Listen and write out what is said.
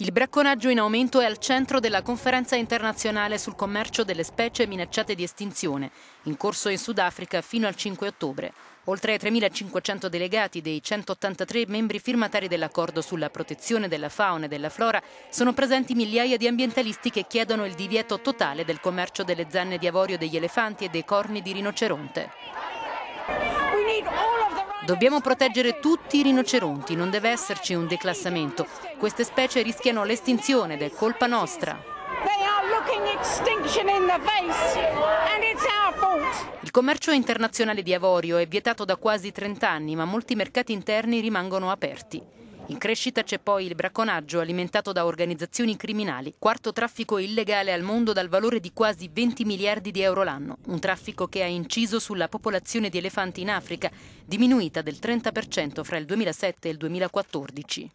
Il bracconaggio in aumento è al centro della conferenza internazionale sul commercio delle specie minacciate di estinzione, in corso in Sudafrica fino al 5 ottobre. Oltre ai 3.500 delegati dei 183 membri firmatari dell'accordo sulla protezione della fauna e della flora sono presenti migliaia di ambientalisti che chiedono il divieto totale del commercio delle zanne di avorio degli elefanti e dei corni di rinoceronte. Dobbiamo proteggere tutti i rinoceronti, non deve esserci un declassamento. Queste specie rischiano l'estinzione ed è colpa nostra. Il commercio internazionale di avorio è vietato da quasi 30 anni, ma molti mercati interni rimangono aperti. In crescita c'è poi il bracconaggio alimentato da organizzazioni criminali, quarto traffico illegale al mondo dal valore di quasi 20 miliardi di euro l'anno, un traffico che ha inciso sulla popolazione di elefanti in Africa, diminuita del 30% fra il 2007 e il 2014.